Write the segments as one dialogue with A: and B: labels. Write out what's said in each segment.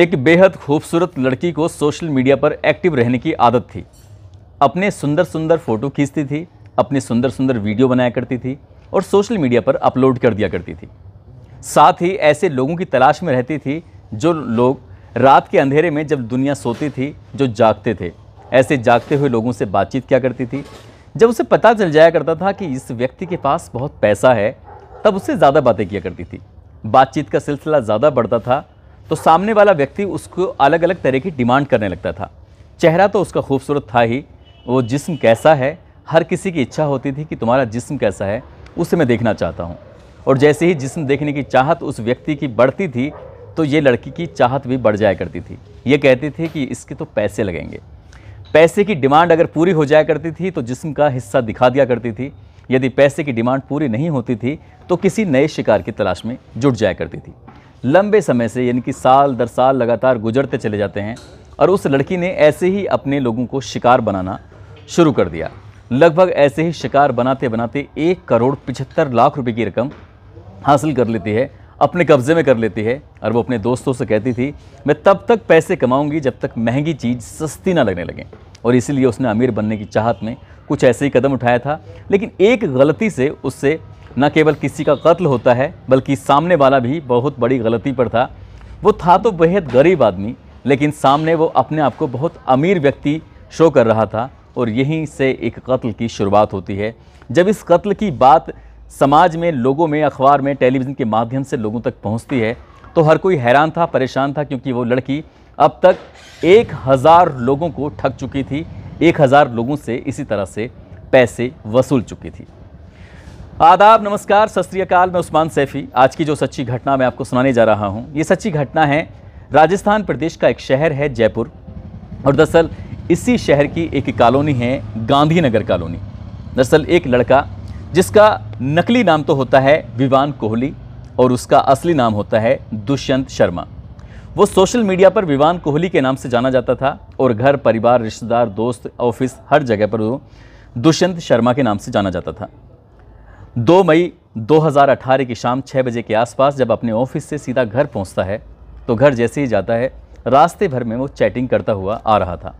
A: एक बेहद खूबसूरत लड़की को सोशल मीडिया पर एक्टिव रहने की आदत थी अपने सुंदर सुंदर फ़ोटो खींचती थी अपने सुंदर सुंदर वीडियो बनाया करती थी और सोशल मीडिया पर अपलोड कर दिया करती थी साथ ही ऐसे लोगों की तलाश में रहती थी जो लोग रात के अंधेरे में जब दुनिया सोती थी जो जागते थे ऐसे जागते हुए लोगों से बातचीत क्या करती थी जब उसे पता चल जाया करता था कि इस व्यक्ति के पास बहुत पैसा है तब उससे ज़्यादा बातें किया करती थी बातचीत का सिलसिला ज़्यादा बढ़ता था तो सामने वाला व्यक्ति उसको अलग अलग तरह की डिमांड करने लगता था चेहरा तो उसका खूबसूरत था ही वो जिस्म कैसा है हर किसी की इच्छा होती थी कि तुम्हारा जिस्म कैसा है उसे मैं देखना चाहता हूँ और जैसे ही जिस्म देखने की चाहत उस व्यक्ति की बढ़ती थी तो ये लड़की की चाहत भी बढ़ जाया करती थी ये कहती थी कि इसके तो पैसे लगेंगे पैसे की डिमांड अगर पूरी हो जाया करती थी तो जिस्म का हिस्सा दिखा दिया करती थी यदि पैसे की डिमांड पूरी नहीं होती थी तो किसी नए शिकार की तलाश में जुट जाया करती थी लंबे समय से यानी कि साल दर साल लगातार गुजरते चले जाते हैं और उस लड़की ने ऐसे ही अपने लोगों को शिकार बनाना शुरू कर दिया लगभग ऐसे ही शिकार बनाते बनाते एक करोड़ पिछहत्तर लाख रुपए की रकम हासिल कर लेती है अपने कब्ज़े में कर लेती है और वो अपने दोस्तों से कहती थी मैं तब तक पैसे कमाऊंगी जब तक महंगी चीज़ सस्ती ना लगने लगे और इसीलिए उसने अमीर बनने की चाहत में कुछ ऐसे ही कदम उठाया था लेकिन एक गलती से उससे न केवल किसी का कत्ल होता है बल्कि सामने वाला भी बहुत बड़ी गलती पर था वो था तो बेहद गरीब आदमी लेकिन सामने वो अपने आप को बहुत अमीर व्यक्ति शो कर रहा था और यहीं से एक कत्ल की शुरुआत होती है जब इस कत्ल की बात समाज में लोगों में अखबार में टेलीविज़न के माध्यम से लोगों तक पहुंचती है तो हर कोई हैरान था परेशान था क्योंकि वो लड़की अब तक एक हज़ार लोगों को ठग चुकी थी एक हज़ार लोगों से इसी तरह से पैसे वसूल चुकी थी आदाब नमस्कार सत मैं उस्मान सैफ़ी आज की जो सच्ची घटना मैं आपको सुनाने जा रहा हूँ ये सच्ची घटना है राजस्थान प्रदेश का एक शहर है जयपुर और दरअसल इसी शहर की एक कॉलोनी है गांधीनगर कॉलोनी दरअसल एक लड़का जिसका नकली नाम तो होता है विवान कोहली और उसका असली नाम होता है दुष्यंत शर्मा वो सोशल मीडिया पर विवान कोहली के नाम से जाना जाता था और घर परिवार रिश्तेदार दोस्त ऑफिस हर जगह पर वो दुष्यंत शर्मा के नाम से जाना जाता था दो मई 2018 की शाम छः बजे के आसपास जब अपने ऑफिस से सीधा घर पहुंचता है तो घर जैसे ही जाता है रास्ते भर में वो चैटिंग करता हुआ आ रहा था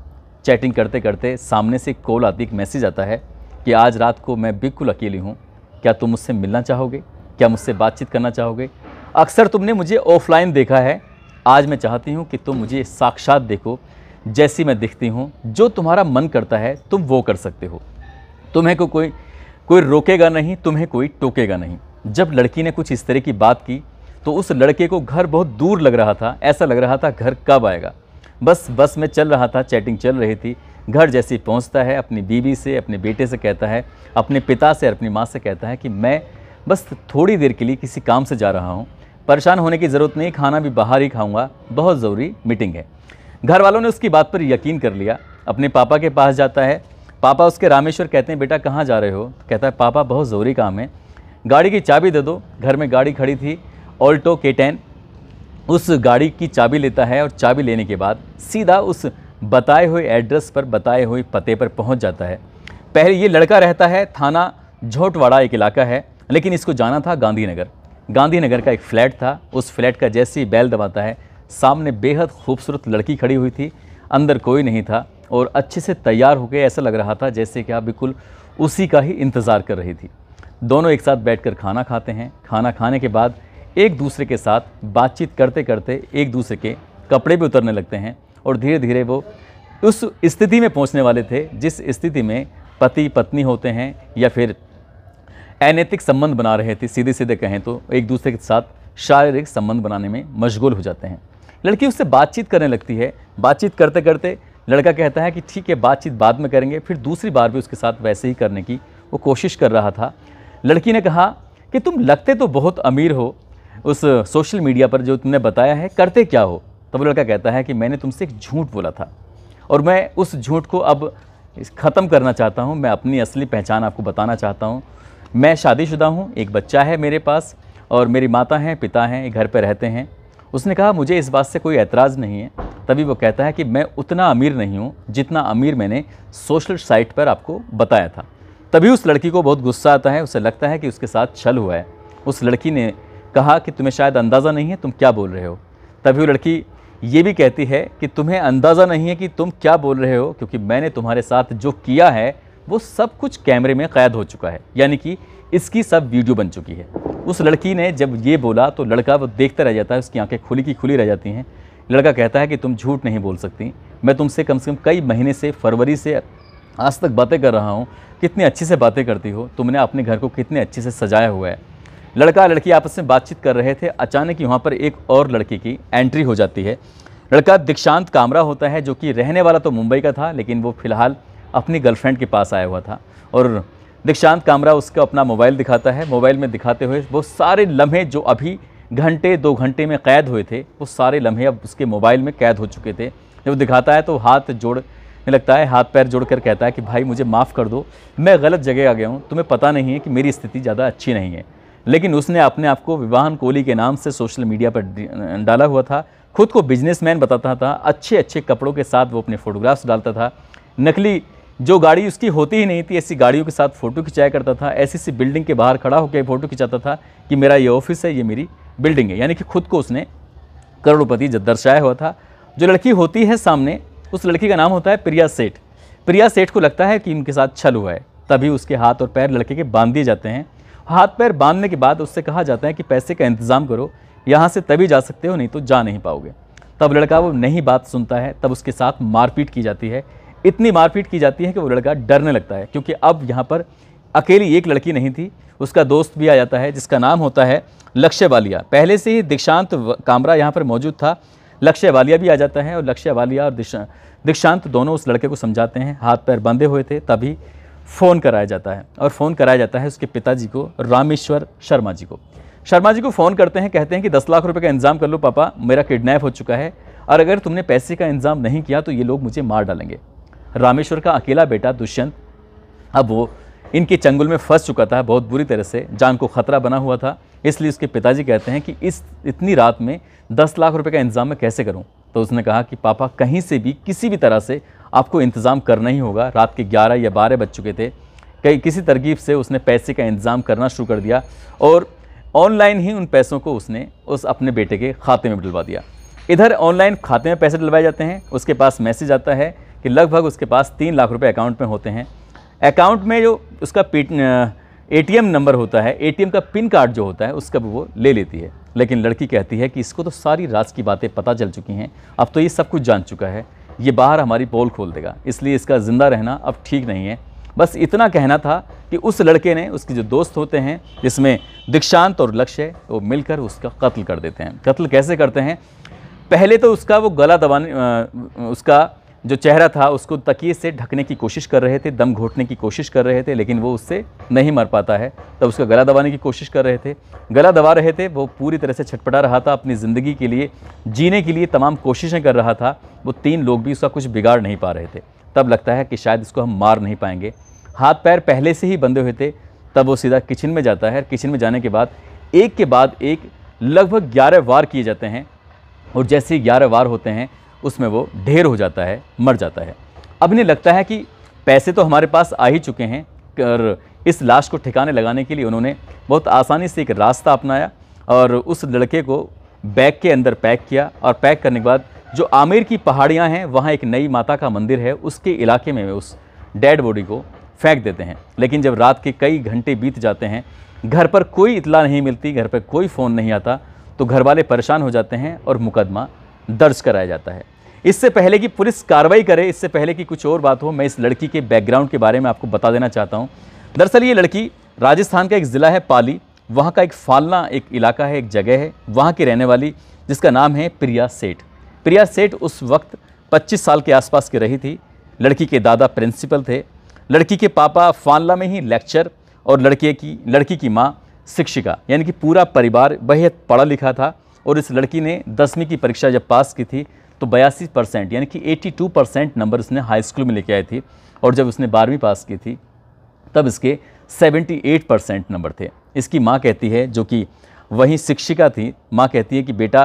A: चैटिंग करते करते सामने से कॉल आती एक मैसेज आता है कि आज रात को मैं बिल्कुल अकेली हूँ क्या तुम मुझसे मिलना चाहोगे क्या मुझसे बातचीत करना चाहोगे अक्सर तुमने मुझे ऑफलाइन देखा है आज मैं चाहती हूँ कि तुम मुझे साक्षात देखो जैसी मैं दिखती हूँ जो तुम्हारा मन करता है तुम वो कर सकते हो तुम्हें को कोई कोई रोकेगा नहीं तुम्हें कोई टोकेगा नहीं जब लड़की ने कुछ इस तरह की बात की तो उस लड़के को घर बहुत दूर लग रहा था ऐसा लग रहा था घर कब आएगा बस बस में चल रहा था चैटिंग चल रही थी घर जैसे ही पहुँचता है अपनी बीवी से अपने बेटे से कहता है अपने पिता से अपनी माँ से कहता है कि मैं बस थोड़ी देर के लिए किसी काम से जा रहा हूँ परेशान होने की ज़रूरत नहीं खाना भी बाहर ही खाऊंगा बहुत ज़रूरी मीटिंग है घर वालों ने उसकी बात पर यकीन कर लिया अपने पापा के पास जाता है पापा उसके रामेश्वर कहते हैं बेटा कहाँ जा रहे हो कहता है पापा बहुत ज़रूरी काम है गाड़ी की चाबी दे दो घर में गाड़ी खड़ी थी ऑल्टो के टेन उस गाड़ी की चाबी लेता है और चाबी लेने के बाद सीधा उस बताए हुए एड्रेस पर बताए हुए पते पर पहुंच जाता है पहले ये लड़का रहता है थाना झोटवाड़ा एक इलाका है लेकिन इसको जाना था गांधीनगर गांधीनगर का एक फ्लैट था उस फ्लैट का जैसे ही बैल दबाता है सामने बेहद खूबसूरत लड़की खड़ी हुई थी अंदर कोई नहीं था और अच्छे से तैयार हो गए ऐसा लग रहा था जैसे कि आप बिल्कुल उसी का ही इंतज़ार कर रही थी दोनों एक साथ बैठकर खाना खाते हैं खाना खाने के बाद एक दूसरे के साथ बातचीत करते करते एक दूसरे के कपड़े भी उतरने लगते हैं और धीरे धीरे वो उस स्थिति में पहुंचने वाले थे जिस स्थिति में पति पत्नी होते हैं या फिर अनैतिक संबंध बना रहे थे सीधे सीधे कहें तो एक दूसरे के साथ शारीरिक संबंध बनाने में मशगूल हो जाते हैं लड़की उससे बातचीत करने लगती है बातचीत करते करते लड़का कहता है कि ठीक है बातचीत बाद में करेंगे फिर दूसरी बार भी उसके साथ वैसे ही करने की वो कोशिश कर रहा था लड़की ने कहा कि तुम लगते तो बहुत अमीर हो उस सोशल मीडिया पर जो तुमने बताया है करते क्या हो तब लड़का कहता है कि मैंने तुमसे एक झूठ बोला था और मैं उस झूठ को अब ख़त्म करना चाहता हूँ मैं अपनी असली पहचान आपको बताना चाहता हूँ मैं शादीशुदा हूँ एक बच्चा है मेरे पास और मेरी माता हैं पिता हैं घर पर रहते हैं उसने कहा मुझे इस बात से कोई एतराज़ नहीं है तभी वो कहता है कि मैं उतना अमीर नहीं हूँ जितना अमीर मैंने सोशल साइट पर आपको बताया था तभी उस लड़की को बहुत गुस्सा आता है उसे लगता है कि उसके साथ छल हुआ है उस लड़की ने कहा कि तुम्हें शायद अंदाज़ा नहीं है तुम क्या बोल रहे हो तभी वो लड़की ये भी कहती है कि तुम्हें अंदाज़ा नहीं है कि तुम क्या बोल रहे हो क्योंकि मैंने तुम्हारे साथ जो किया है वो सब कुछ कैमरे में कैद हो चुका है यानी कि इसकी सब वीडियो बन चुकी है उस लड़की ने जब ये बोला तो लड़का वो देखता रह जाता है उसकी आंखें खुली की खुली रह जाती हैं लड़का कहता है कि तुम झूठ नहीं बोल सकती मैं तुमसे कम से कम कई महीने से फरवरी से आज तक बातें कर रहा हूँ कितनी अच्छे से बातें करती हो तुमने अपने घर को कितने अच्छे से सजाया हुआ है लड़का लड़की आपस में बातचीत कर रहे थे अचानक यहाँ वहाँ पर एक और लड़की की एंट्री हो जाती है लड़का दीक्षांत कामरा होता है जो कि रहने वाला तो मुंबई का था लेकिन वो फ़िलहाल अपनी गर्लफ्रेंड के पास आया हुआ था और दीक्षांत कामरा उसका अपना मोबाइल दिखाता है मोबाइल में दिखाते हुए वो सारे लम्हे जो अभी घंटे दो घंटे में कैद हुए थे वो सारे लम्हे अब उसके मोबाइल में कैद हो चुके थे जब दिखाता है तो हाथ जोड़ में लगता है हाथ पैर जोड़ कर कहता है कि भाई मुझे माफ़ कर दो मैं गलत जगह आ गया हूँ तुम्हें पता नहीं है कि मेरी स्थिति ज़्यादा अच्छी नहीं है लेकिन उसने अपने आप को विवाहन कोहली के नाम से सोशल मीडिया पर डाला हुआ था खुद को बिजनेसमैन बताता था अच्छे अच्छे कपड़ों के साथ वो अपने फ़ोटोग्राफ्स डालता था नकली जो गाड़ी उसकी होती ही नहीं थी ऐसी गाड़ियों के साथ फ़ोटो खिंचाया करता था ऐसी ऐसी बिल्डिंग के बाहर खड़ा होकर फ़ोटो खिंचाता था कि मेरा ये ऑफिस है ये मेरी बिल्डिंग है यानी कि खुद को उसने करोड़पति दर्शाया हुआ था जो लड़की होती है सामने उस लड़की का नाम होता है प्रिया सेठ प्रिया सेठ को लगता है कि इनके साथ छल हुआ है तभी उसके हाथ और पैर लड़के के बांध दिए जाते हैं हाथ पैर बांधने के बाद उससे कहा जाता है कि पैसे का इंतज़ाम करो यहाँ से तभी जा सकते हो नहीं तो जा नहीं पाओगे तब लड़का वो नहीं बात सुनता है तब उसके साथ मारपीट की जाती है इतनी मारपीट की जाती है कि वो लड़का डरने लगता है क्योंकि अब यहाँ पर अकेली एक लड़की नहीं थी उसका दोस्त भी आ जाता है जिसका नाम होता है लक्ष्य वालिया पहले से ही दीक्षांत कामरा यहाँ पर मौजूद था लक्ष्य वालिया भी आ जाता है और लक्ष्य वालिया और दीक्षांत दोनों उस लड़के को समझाते हैं हाथ पैर बंधे हुए थे तभी फ़ोन कराया जाता है और फ़ोन कराया जाता है उसके पिताजी को रामेश्वर शर्मा जी को शर्मा जी को फ़ोन करते हैं कहते हैं कि दस लाख रुपए का इंतजाम कर लो पापा मेरा किडनैप हो चुका है और अगर तुमने पैसे का इंतजाम नहीं किया तो ये लोग मुझे मार डालेंगे रामेश्वर का अकेला बेटा दुष्यंत अब वो इनके चंगुल में फंस चुका था बहुत बुरी तरह से जान को खतरा बना हुआ था इसलिए उसके पिताजी कहते हैं कि इस इतनी रात में दस लाख रुपए का इंतज़ाम मैं कैसे करूं तो उसने कहा कि पापा कहीं से भी किसी भी तरह से आपको इंतज़ाम करना ही होगा रात के ग्यारह या बारह बज चुके थे कई किसी तरकीब से उसने पैसे का इंतज़ाम करना शुरू कर दिया और ऑनलाइन ही उन पैसों को उसने उस अपने बेटे के खाते में डलवा दिया इधर ऑनलाइन खाते में पैसे डलवाए जाते हैं उसके पास मैसेज आता है कि लगभग उसके पास तीन लाख रुपए अकाउंट में होते हैं अकाउंट में जो उसका ए नंबर होता है ए का पिन कार्ड जो होता है उसका भी वो ले लेती है लेकिन लड़की कहती है कि इसको तो सारी रात की बातें पता चल चुकी हैं अब तो ये सब कुछ जान चुका है ये बाहर हमारी पोल खोल देगा इसलिए इसका ज़िंदा रहना अब ठीक नहीं है बस इतना कहना था कि उस लड़के ने उसके जो दोस्त होते हैं जिसमें दीक्षांत और लक्ष्य वो मिलकर उसका कत्ल कर देते हैं कत्ल कैसे करते हैं पहले तो उसका वो गला दबाने उसका जो चेहरा था उसको तकिए से ढकने की कोशिश कर रहे थे दम घोटने की कोशिश कर रहे थे लेकिन वो उससे नहीं मर पाता है तब उसका गला दबाने की कोशिश कर रहे थे गला दबा रहे थे वो पूरी तरह से छटपटा रहा था अपनी ज़िंदगी के लिए जीने के लिए तमाम कोशिशें कर रहा था वो तीन लोग भी उसका कुछ बिगाड़ नहीं पा रहे थे तब लगता है कि शायद इसको हम मार नहीं पाएंगे हाथ पैर पहले से ही बंधे हुए थे तब वो सीधा किचन में जाता है किचन में जाने के बाद एक के बाद एक लगभग ग्यारह वार किए जाते हैं और जैसे ही ग्यारह वार होते हैं उसमें वो ढेर हो जाता है मर जाता है अब इन्हें लगता है कि पैसे तो हमारे पास आ ही चुके हैं और इस लाश को ठिकाने लगाने के लिए उन्होंने बहुत आसानी से एक रास्ता अपनाया और उस लड़के को बैग के अंदर पैक किया और पैक करने के बाद जो आमिर की पहाड़ियाँ हैं वहाँ एक नई माता का मंदिर है उसके इलाके में उस डेड बॉडी को फेंक देते हैं लेकिन जब रात के कई घंटे बीत जाते हैं घर पर कोई इतला नहीं मिलती घर पर कोई फ़ोन नहीं आता तो घर वाले परेशान हो जाते हैं और मुकदमा दर्ज कराया जाता है इससे पहले कि पुलिस कार्रवाई करे इससे पहले कि कुछ और बात हो मैं इस लड़की के बैकग्राउंड के बारे में आपको बता देना चाहता हूँ दरअसल ये लड़की राजस्थान का एक ज़िला है पाली वहाँ का एक फालना एक इलाका है एक जगह है वहाँ की रहने वाली जिसका नाम है प्रिया सेठ प्रिया सेठ उस वक्त 25 साल के आसपास की रही थी लड़की के दादा प्रिंसिपल थे लड़की के पापा फानला में ही लेक्चर और लड़के की लड़की की माँ शिक्षिका यानी कि पूरा परिवार बेहद पढ़ा लिखा था और इस लड़की ने दसवीं की परीक्षा जब पास की थी तो बयासी परसेंट यानी कि 82 परसेंट नंबर उसने हाई स्कूल में लेके आई थी और जब उसने बारहवीं पास की थी तब इसके 78 परसेंट नंबर थे इसकी माँ कहती है जो कि वहीं शिक्षिका थी माँ कहती है कि बेटा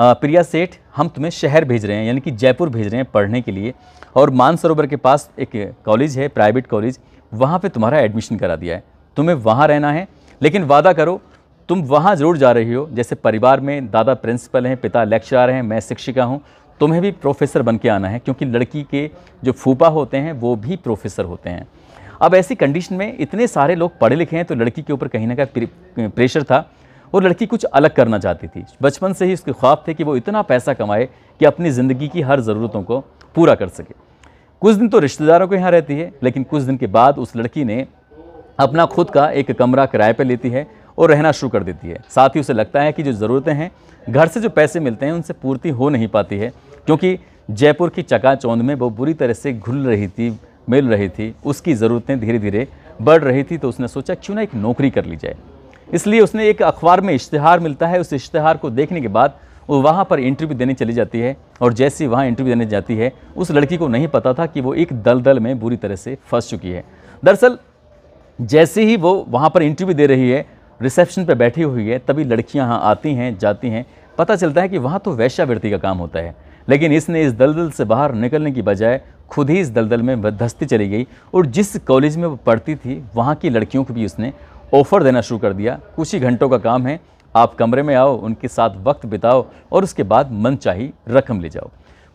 A: प्रिया सेठ हम तुम्हें शहर भेज रहे हैं यानी कि जयपुर भेज रहे हैं पढ़ने के लिए और मानसरोवर के पास एक कॉलेज है प्राइवेट कॉलेज वहाँ पर तुम्हारा एडमिशन करा दिया है तुम्हें वहाँ रहना है लेकिन वादा करो तुम वहाँ ज़रूर जा रही हो जैसे परिवार में दादा प्रिंसिपल हैं पिता लेक्चरार हैं मैं शिक्षिका हूँ तुम्हें भी प्रोफेसर बन के आना है क्योंकि लड़की के जो फूफा होते हैं वो भी प्रोफेसर होते हैं अब ऐसी कंडीशन में इतने सारे लोग पढ़े लिखे हैं तो लड़की के ऊपर कहीं ना कहीं प्रेशर था और लड़की कुछ अलग करना चाहती थी बचपन से ही उसके ख्वाब थे कि वो इतना पैसा कमाए कि अपनी ज़िंदगी की हर ज़रूरतों को पूरा कर सके कुछ दिन तो रिश्तेदारों के यहाँ रहती है लेकिन कुछ दिन के बाद उस लड़की ने अपना खुद का एक कमरा किराए पर लेती है और रहना शुरू कर देती है साथ ही उसे लगता है कि जो ज़रूरतें हैं घर से जो पैसे मिलते हैं उनसे पूर्ति हो नहीं पाती है क्योंकि जयपुर की चकाचौंध में वो बुरी तरह से घुल रही थी मिल रही थी उसकी ज़रूरतें धीरे धीरे बढ़ रही थी तो उसने सोचा क्यों ना एक नौकरी कर ली जाए इसलिए उसने एक अखबार में इश्तहार मिलता है उस इश्तहार को देखने के बाद वो वहाँ पर इंटरव्यू देने चली जाती है और जैसे ही वहाँ इंटरव्यू देने जाती है उस लड़की को नहीं पता था कि वो एक दलदल में बुरी तरह से फंस चुकी है दरअसल जैसे ही वो वहाँ पर इंटरव्यू दे रही है रिसेप्शन पे बैठी हुई है तभी लड़कियां यहाँ आती हैं जाती हैं पता चलता है कि वहाँ तो वैश्यावृत्ति का काम होता है लेकिन इसने इस दलदल से बाहर निकलने की बजाय खुद ही इस दलदल में बदहस्ती चली गई और जिस कॉलेज में वो पढ़ती थी वहाँ की लड़कियों को भी उसने ऑफ़र देना शुरू कर दिया कुछ ही घंटों का काम है आप कमरे में आओ उनके साथ वक्त बिताओ और उसके बाद मन चाही रकम ले जाओ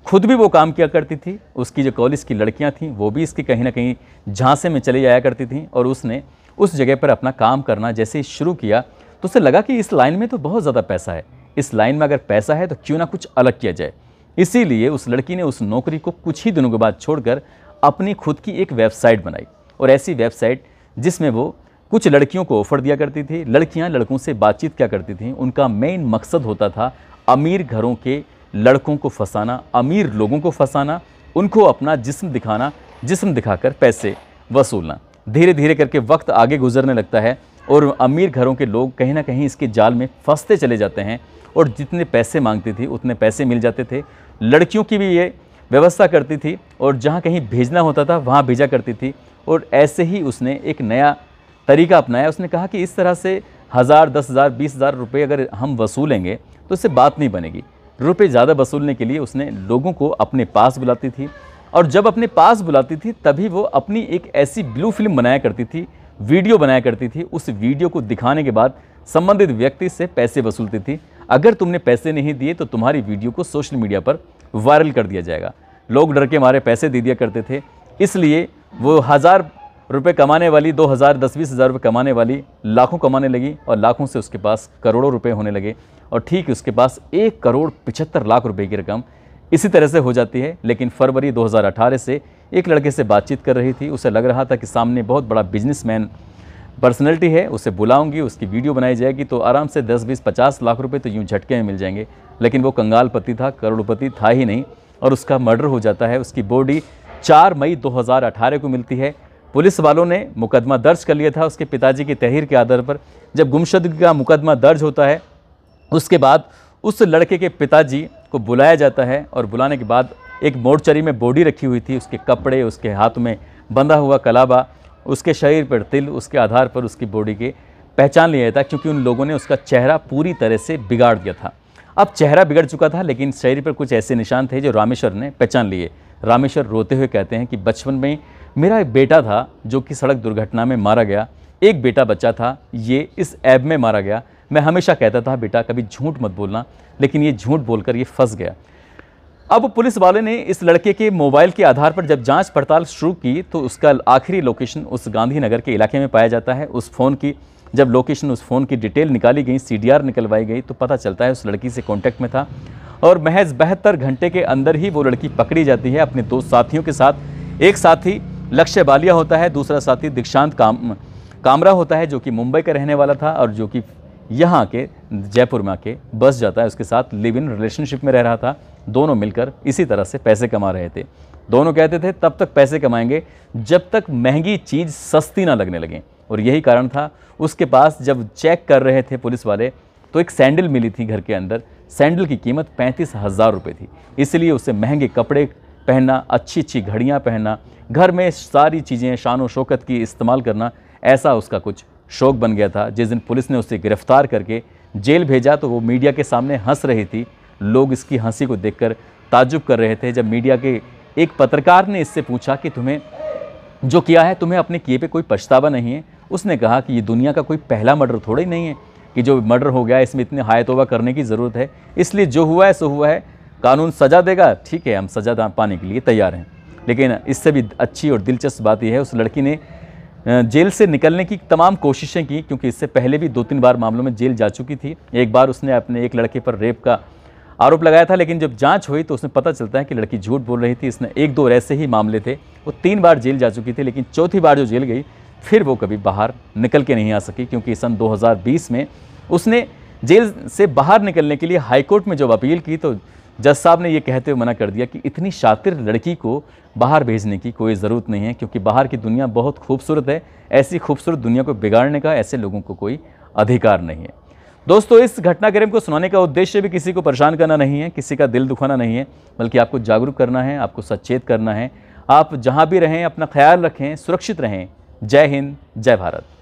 A: खुद भी वो काम किया करती थी उसकी जो कॉलेज की लड़कियाँ थीं वो भी इसके कहीं ना कहीं झांसे में चली जाया करती थीं और उसने उस जगह पर अपना काम करना जैसे शुरू किया तो उसे लगा कि इस लाइन में तो बहुत ज़्यादा पैसा है इस लाइन में अगर पैसा है तो क्यों ना कुछ अलग किया जाए इसीलिए उस लड़की ने उस नौकरी को कुछ ही दिनों के बाद छोड़कर अपनी खुद की एक वेबसाइट बनाई और ऐसी वेबसाइट जिसमें वो कुछ लड़कियों को ऑफ़र दिया करती थी लड़कियां लड़कों से बातचीत क्या करती थी उनका मेन मकसद होता था अमीर घरों के लड़कों को फंसाना अमीर लोगों को फंसाना उनको अपना जिस्म दिखाना जिस्म दिखाकर पैसे वसूलना धीरे धीरे करके वक्त आगे गुजरने लगता है और अमीर घरों के लोग कहीं ना कहीं इसके जाल में फंसते चले जाते हैं और जितने पैसे मांगती थी उतने पैसे मिल जाते थे लड़कियों की भी ये व्यवस्था करती थी और जहाँ कहीं भेजना होता था वहाँ भेजा करती थी और ऐसे ही उसने एक नया तरीका अपनाया उसने कहा कि इस तरह से हज़ार दस हज़ार बीस हज़ार रुपये अगर हम वसूलेंगे तो इससे बात नहीं बनेगी रुपये ज़्यादा वसूलने के लिए उसने लोगों को अपने पास बुलाती थी और जब अपने पास बुलाती थी तभी वो अपनी एक ऐसी ब्लू फिल्म बनाया करती थी वीडियो बनाया करती थी उस वीडियो को दिखाने के बाद संबंधित व्यक्ति से पैसे वसूलती थी अगर तुमने पैसे नहीं दिए तो तुम्हारी वीडियो को सोशल मीडिया पर वायरल कर दिया जाएगा लोग डर के मारे पैसे दे दिया करते थे इसलिए वो हज़ार रुपये कमाने वाली दो हज़ार दस बीस हज़ार रुपये कमाने वाली लाखों कमाने लगी और लाखों से उसके पास करोड़ों रुपये होने लगे और ठीक उसके पास एक करोड़ पिछहत्तर लाख रुपये की रकम इसी तरह से हो जाती है लेकिन फरवरी 2018 से एक लड़के से बातचीत कर रही थी उसे लग रहा था कि सामने बहुत बड़ा बिजनेसमैन पर्सनैलिटी है उसे बुलाऊंगी उसकी वीडियो बनाई जाएगी तो आराम से 10 बीस पचास लाख रुपए तो यूँ झटके में मिल जाएंगे लेकिन वो कंगाल पति था करोड़पति था ही नहीं और उसका मर्डर हो जाता है उसकी बॉडी चार मई दो को मिलती है पुलिस वालों ने मुकदमा दर्ज कर लिया था उसके पिताजी की तहरीर के आधार पर जब गुमशुदगी का मुकदमा दर्ज होता है उसके बाद उस लड़के के पिताजी को बुलाया जाता है और बुलाने के बाद एक मोर्चरी में बॉडी रखी हुई थी उसके कपड़े उसके हाथ में बंधा हुआ कलाबा उसके शरीर पर तिल उसके आधार पर उसकी बॉडी के पहचान लिया था क्योंकि उन लोगों ने उसका चेहरा पूरी तरह से बिगाड़ दिया था अब चेहरा बिगड़ चुका था लेकिन शरीर पर कुछ ऐसे निशान थे जो रामेश्वर ने पहचान लिए रामेश्वर रोते हुए कहते हैं कि बचपन में मेरा एक बेटा था जो कि सड़क दुर्घटना में मारा गया एक बेटा बच्चा था ये इस ऐब में मारा गया मैं हमेशा कहता था बेटा कभी झूठ मत बोलना लेकिन ये झूठ बोलकर ये फंस गया अब पुलिस वाले ने इस लड़के के मोबाइल के आधार पर जब जांच पड़ताल शुरू की तो उसका आखिरी लोकेशन उस गांधीनगर के इलाके में पाया जाता है उस फ़ोन की जब लोकेशन उस फ़ोन की डिटेल निकाली गई सी निकलवाई गई तो पता चलता है उस लड़की से कॉन्टैक्ट में था और महज बहत्तर घंटे के अंदर ही वो लड़की पकड़ी जाती है अपने दो साथियों के साथ एक साथी लक्ष्य बालिया होता है दूसरा साथी दीक्षांत काम कामरा होता है जो कि मुंबई का रहने वाला था और जो कि यहाँ के जयपुर में आके बस जाता है उसके साथ लिव इन रिलेशनशिप में रह रहा था दोनों मिलकर इसी तरह से पैसे कमा रहे थे दोनों कहते थे तब तक पैसे कमाएंगे जब तक महंगी चीज़ सस्ती ना लगने लगे और यही कारण था उसके पास जब चेक कर रहे थे पुलिस वाले तो एक सैंडल मिली थी घर के अंदर सैंडल की कीमत पैंतीस हज़ार रुपये थी इसलिए उसे महंगे कपड़े पहनना अच्छी अच्छी घड़ियाँ पहनना घर में सारी चीज़ें शान शौकत की इस्तेमाल करना ऐसा उसका कुछ शौक बन गया था जिस दिन पुलिस ने उसे गिरफ्तार करके जेल भेजा तो वो मीडिया के सामने हंस रही थी लोग इसकी हंसी को देखकर ताजुब कर रहे थे जब मीडिया के एक पत्रकार ने इससे पूछा कि तुम्हें जो किया है तुम्हें अपने किए पे कोई पछतावा नहीं है उसने कहा कि ये दुनिया का कोई पहला मर्डर थोड़ा ही नहीं है कि जो मर्डर हो गया इसमें इतने हाय तोबा करने की ज़रूरत है इसलिए जो हुआ है सो हुआ है कानून सजा देगा ठीक है हम सजा पाने के लिए तैयार हैं लेकिन इससे भी अच्छी और दिलचस्प बात यह है उस लड़की ने जेल से निकलने की तमाम कोशिशें की क्योंकि इससे पहले भी दो तीन बार मामलों में जेल जा चुकी थी एक बार उसने अपने एक लड़के पर रेप का आरोप लगाया था लेकिन जब जांच हुई तो उसमें पता चलता है कि लड़की झूठ बोल रही थी इसने एक दो ऐसे ही मामले थे वो तीन बार जेल जा चुकी थी लेकिन चौथी बार जो जेल गई फिर वो कभी बाहर निकल के नहीं आ सकी क्योंकि सन 2020 में उसने जेल से बाहर निकलने के लिए हाईकोर्ट में जब अपील की तो जज साहब ने ये कहते हुए मना कर दिया कि इतनी शातिर लड़की को बाहर भेजने की कोई ज़रूरत नहीं है क्योंकि बाहर की दुनिया बहुत खूबसूरत है ऐसी खूबसूरत दुनिया को बिगाड़ने का ऐसे लोगों को कोई अधिकार नहीं है दोस्तों इस घटनाक्रम को सुनाने का उद्देश्य भी किसी को परेशान करना नहीं है किसी का दिल दुखाना नहीं है बल्कि आपको जागरूक करना है आपको सचेत करना है आप जहाँ भी रहें अपना ख्याल रखें सुरक्षित रहें जय हिंद जय भारत